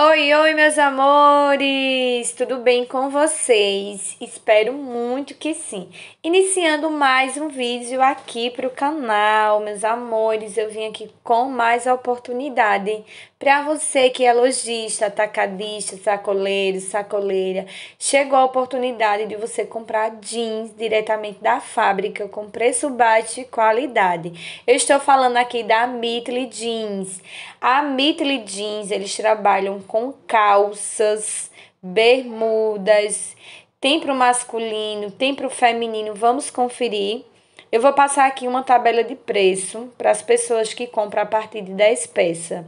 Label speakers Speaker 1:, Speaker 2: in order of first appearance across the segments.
Speaker 1: Oi, oi, meus amores! Tudo bem com vocês? Espero muito que sim. Iniciando mais um vídeo aqui para o canal, meus amores, eu vim aqui com mais oportunidade para você que é lojista, atacadista, sacoleiro, sacoleira. Chegou a oportunidade de você comprar jeans diretamente da fábrica com preço baixo e qualidade. Eu estou falando aqui da Mitley Jeans. A Mitley Jeans, eles trabalham com calças, bermudas, tem para o masculino, tem para o feminino, vamos conferir. Eu vou passar aqui uma tabela de preço para as pessoas que compram a partir de 10 peças.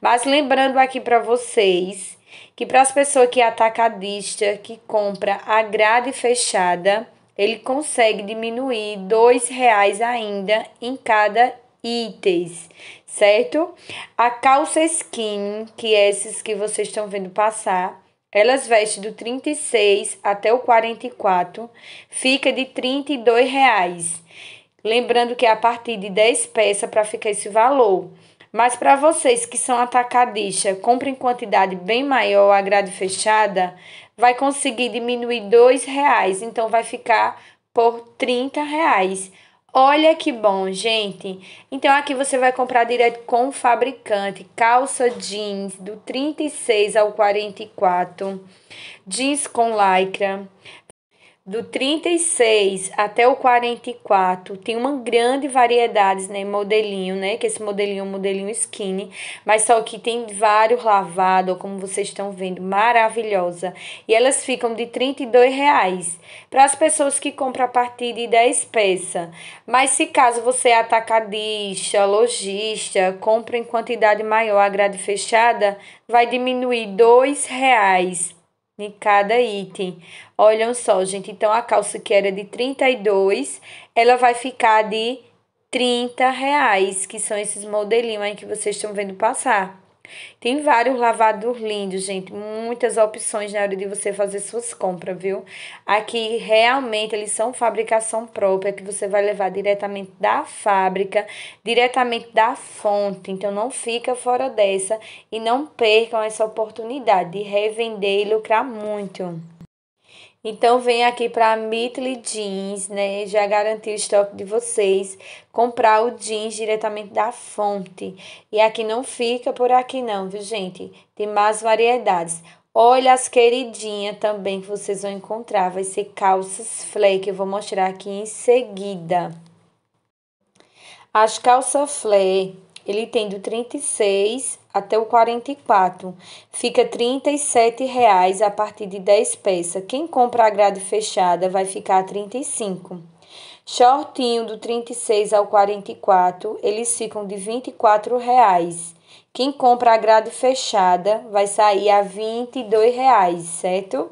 Speaker 1: Mas lembrando aqui para vocês que para as pessoas que é atacadista, que compra a grade fechada, ele consegue diminuir R$ reais ainda em cada itens, certo? A calça skin, que é esses que vocês estão vendo passar, elas vestem do 36 até o 44, fica de 32 reais. Lembrando que é a partir de 10 peças para ficar esse valor. Mas para vocês que são atacadistas, comprem quantidade bem maior a grade fechada, vai conseguir diminuir R$ reais, então vai ficar por R$ reais. Olha que bom, gente. Então aqui você vai comprar direto com o fabricante. Calça jeans do 36 ao 44. Jeans com lycra do 36 até o 44 tem uma grande variedade, né, modelinho, né, que esse modelinho é um modelinho skinny, mas só que tem vários lavados, como vocês estão vendo, maravilhosa. E elas ficam de 32 reais para as pessoas que compram a partir de 10 peças. Mas se caso você é atacadista, lojista, compra em quantidade maior a grade fechada, vai diminuir dois reais em cada item. Olham só, gente. Então, a calça que era de 32, ela vai ficar de 30 reais, que são esses modelinhos aí que vocês estão vendo passar. Tem vários lavados lindos, gente. Muitas opções na hora de você fazer suas compras, viu? Aqui realmente eles são fabricação própria, que você vai levar diretamente da fábrica, diretamente da fonte. Então não fica fora dessa e não percam essa oportunidade de revender e lucrar muito. Então vem aqui para a Jeans, né? Já garanti o estoque de vocês. Comprar o jeans diretamente da fonte. E aqui não fica por aqui não, viu, gente? Tem mais variedades. Olha as queridinhas também que vocês vão encontrar. Vai ser calças flare que Eu vou mostrar aqui em seguida. As calças flare, ele tem do 36 até o 44. Fica R$ 37,00 a partir de 10 peças. Quem compra a grade fechada vai ficar R$ 35. Shortinho do 36 ao 44, eles ficam de R$ 24,00. Quem compra a grade fechada vai sair a R$ 22,00, certo?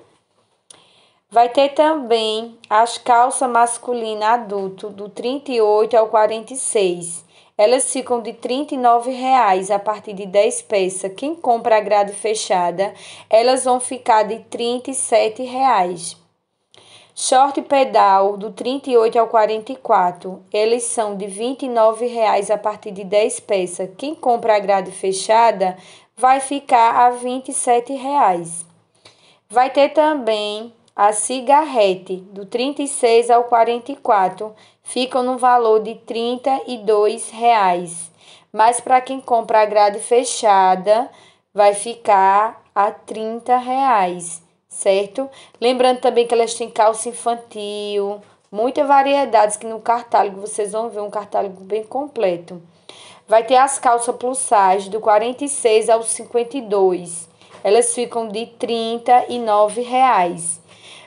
Speaker 1: Vai ter também as calças masculinas adulto do 38 ao 46. Elas ficam de R$ 39,00 a partir de 10 peças. Quem compra a grade fechada, elas vão ficar de R$ 37,00. Short pedal do 38 ao 44, eles são de R$ 29,00 a partir de 10 peças. Quem compra a grade fechada vai ficar a R$ 27,00. Vai ter também a cigarrete do 36 ao 44, ficam no valor de R$ 32,00. Mas para quem compra a grade fechada, vai ficar a R$ 30,00, certo? Lembrando também que elas têm calça infantil, muitas variedades que no cartálogo vocês vão ver um cartálogo bem completo. Vai ter as calças plus size do 46 ao 52. Elas ficam de R$ 39,00.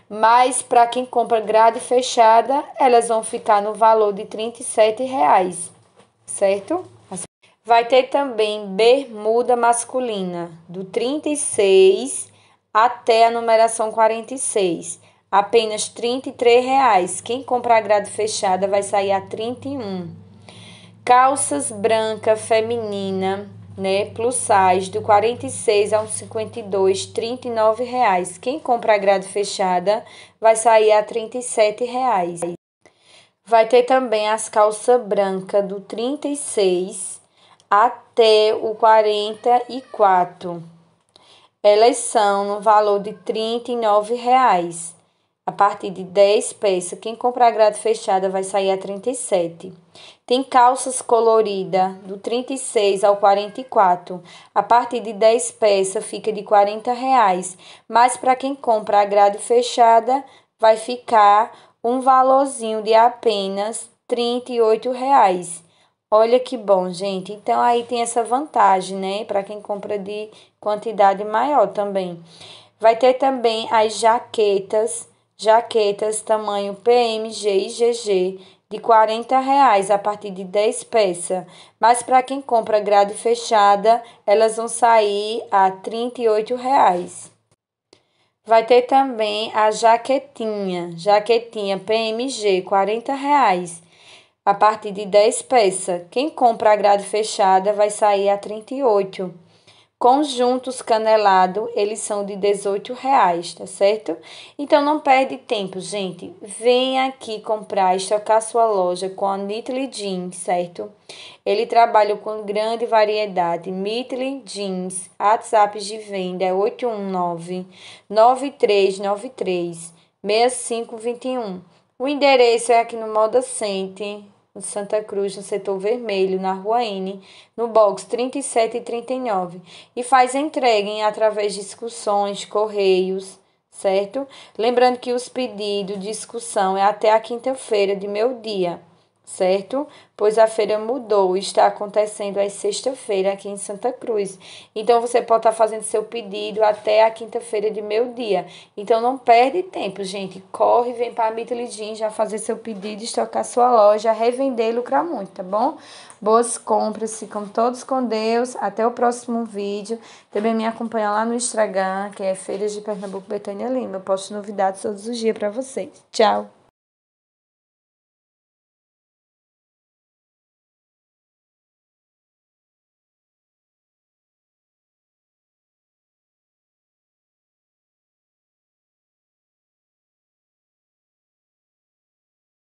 Speaker 1: Mas para quem compra grade fechada, elas vão ficar no valor de R$ 37,00, certo? Vai ter também bermuda masculina, do 36 até a numeração 46. Apenas R$ 33,00. Quem compra grade fechada vai sair a R$ 31. Calças branca feminina né, plus size do 46 a 1,52, 39 reais. Quem compra a grade fechada vai sair a 37 reais. Vai ter também as calças brancas do 36 até o 44. Elas são no valor de 39 reais partir de 10 peças. Quem comprar grade fechada vai sair a 37. Tem calças coloridas do 36 ao 44. A partir de 10 peças fica de 40 reais. Mas para quem compra a grade fechada, vai ficar um valorzinho de apenas 38 reais. Olha que bom, gente. Então aí tem essa vantagem, né? Para quem compra de quantidade maior também. Vai ter também as jaquetas jaquetas tamanho PMG e GG de R$ 40,00 a partir de 10 peças, mas para quem compra grade fechada, elas vão sair a R$ 38. Reais. Vai ter também a jaquetinha, jaquetinha PMG, R$ 40,00 a partir de 10 peças. Quem compra a grade fechada vai sair a R$ 38,00. Conjuntos canelado, eles são de 18 reais, tá certo? Então não perde tempo, gente. Vem aqui comprar, estocar sua loja com a Nitley Jeans, certo? Ele trabalha com grande variedade. Nitley Jeans, WhatsApp de venda é 819 9393 6521. O endereço é aqui no Moda Center, de Santa Cruz, no setor vermelho, na Rua N, no box 37 e 39, e faz entrega em, através de discussões, correios, certo? Lembrando que os pedidos de discussão é até a quinta-feira de meio-dia certo? Pois a feira mudou, está acontecendo às sexta-feira aqui em Santa Cruz. Então você pode estar fazendo seu pedido até a quinta-feira de meio-dia. Então não perde tempo, gente. Corre, vem para a Mitchell já fazer seu pedido, estocar sua loja, revender e lucrar muito, tá bom? Boas compras, ficam todos com Deus. Até o próximo vídeo. Também me acompanha lá no Instagram, que é Feiras de Pernambuco Betânia Lima. Eu posto novidades todos os dias para vocês. Tchau!